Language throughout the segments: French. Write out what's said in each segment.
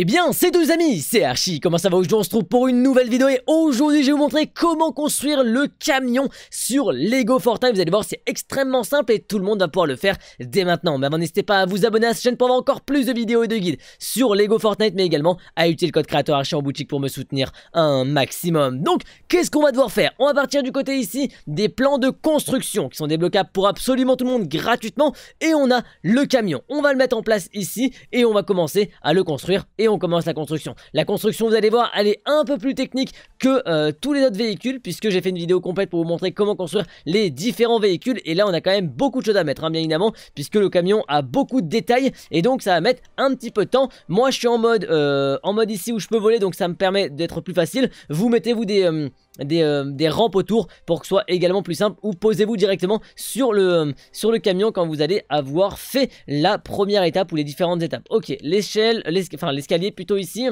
Eh bien, c'est deux amis, c'est Archie, comment ça va Aujourd'hui on se trouve pour une nouvelle vidéo et aujourd'hui je vais vous montrer comment construire le camion sur Lego Fortnite. Vous allez voir, c'est extrêmement simple et tout le monde va pouvoir le faire dès maintenant. Mais avant, n'hésitez pas à vous abonner à cette chaîne pour avoir encore plus de vidéos et de guides sur Lego Fortnite, mais également à utiliser le code créateur Archie en boutique pour me soutenir un maximum. Donc, qu'est-ce qu'on va devoir faire On va partir du côté ici des plans de construction qui sont débloquables pour absolument tout le monde gratuitement et on a le camion. On va le mettre en place ici et on va commencer à le construire on commence la construction. La construction, vous allez voir, elle est un peu plus technique que euh, tous les autres véhicules puisque j'ai fait une vidéo complète pour vous montrer comment construire les différents véhicules et là on a quand même beaucoup de choses à mettre hein, bien évidemment puisque le camion a beaucoup de détails et donc ça va mettre un petit peu de temps. Moi je suis en mode, euh, en mode ici où je peux voler donc ça me permet d'être plus facile. Vous mettez vous des... Euh, des, rampes autour pour que ce soit également plus simple ou posez-vous directement sur le, sur le camion quand vous allez avoir fait la première étape ou les différentes étapes. Ok, l'échelle, enfin l'escalier escalier plutôt ici.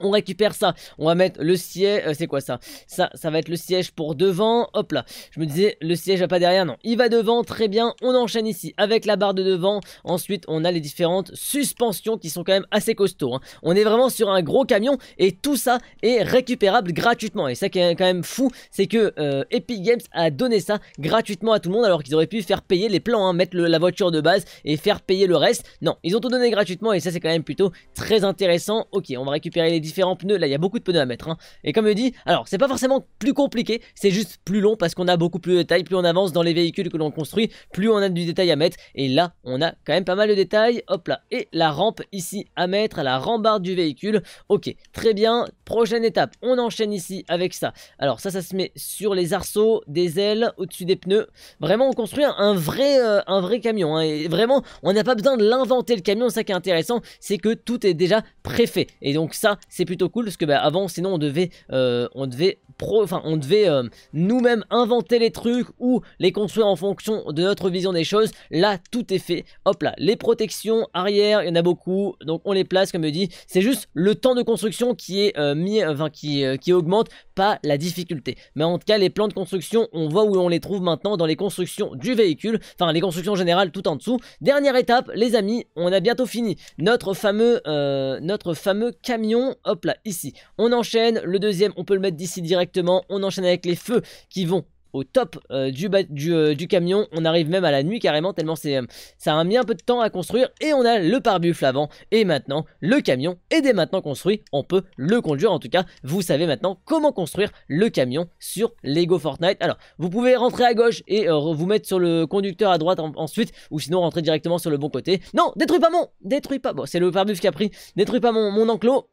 On récupère ça, on va mettre le siège, euh, c'est quoi ça Ça, ça va être le siège pour devant, hop là. Je me disais, le siège va pas derrière, non. Il va devant, très bien, on enchaîne ici avec la barre de devant. Ensuite, on a les différentes suspensions qui sont quand même assez costauds. Hein. On est vraiment sur un gros camion et tout ça est récupérable gratuitement. Et ça qui est quand même fou, c'est que euh, Epic Games a donné ça gratuitement à tout le monde alors qu'ils auraient pu faire payer les plans, hein. mettre la voiture de base et faire payer le reste. Non, ils ont tout donné gratuitement et ça c'est quand même plutôt très intéressant. Ok, on va récupérer les différents pneus. Là, il y a beaucoup de pneus à mettre. Hein. Et comme je dis, alors, c'est pas forcément plus compliqué, c'est juste plus long parce qu'on a beaucoup plus de détails. Plus on avance dans les véhicules que l'on construit, plus on a du détail à mettre. Et là, on a quand même pas mal de détails. Hop là. Et la rampe ici à mettre, la rambarde du véhicule. Ok, très bien. Prochaine étape, on enchaîne ici avec ça. Alors, ça, ça se met sur les arceaux, des ailes, au-dessus des pneus. Vraiment, on construit un, vrai, euh, un vrai camion. Hein. Et vraiment, on n'a pas besoin de l'inventer le camion. Ça qui est intéressant, c'est que tout est déjà préfait. Et donc, ça, c'est plutôt cool parce que bah, avant sinon on devait euh, on devait enfin on devait euh, nous-mêmes inventer les trucs ou les construire en fonction de notre vision des choses. Là tout est fait. Hop là, les protections arrière, il y en a beaucoup, donc on les place comme je dis. C'est juste le temps de construction qui est euh, mis, qui, qui augmente, pas la difficulté. Mais en tout cas les plans de construction, on voit où on les trouve maintenant dans les constructions du véhicule, enfin les constructions générales tout en dessous. Dernière étape, les amis, on a bientôt fini notre fameux notre fameux camion hop là, ici. On enchaîne, le deuxième, on peut le mettre d'ici directement, on enchaîne avec les feux qui vont au top euh, euh, du, camion. On arrive même à la nuit carrément, tellement euh, ça a mis un peu de temps à construire. Et on a le pare-buffle avant. Et maintenant, le camion est dès maintenant construit. On peut le conduire. En tout cas, vous savez maintenant comment construire le camion sur Lego Fortnite. Alors, vous pouvez rentrer à gauche et vous mettre sur le conducteur à droite ensuite. Ou sinon, rentrer directement sur le bon côté. Non, détruis pas mon... Détruis pas... Bon, c'est le pare qui a pris. Détruis pas mon, mon enclos.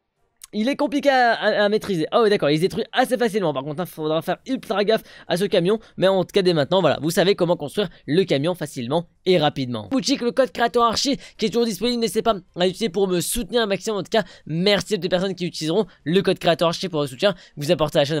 Il est compliqué à, maîtriser. Ah oh, d'accord, il se détruit assez facilement. Par contre, il hein, faudra faire ultra gaffe à ce camion. Mais en tout cas, dès maintenant, voilà, vous savez comment construire le camion facilement et rapidement. Boutique, le code créateur archi qui est toujours disponible, n'hésitez pas à l'utiliser pour me soutenir un maximum. En tout cas, merci à toutes les personnes qui utiliseront le code créateur archi pour le soutien. Vous apportez à la chaîne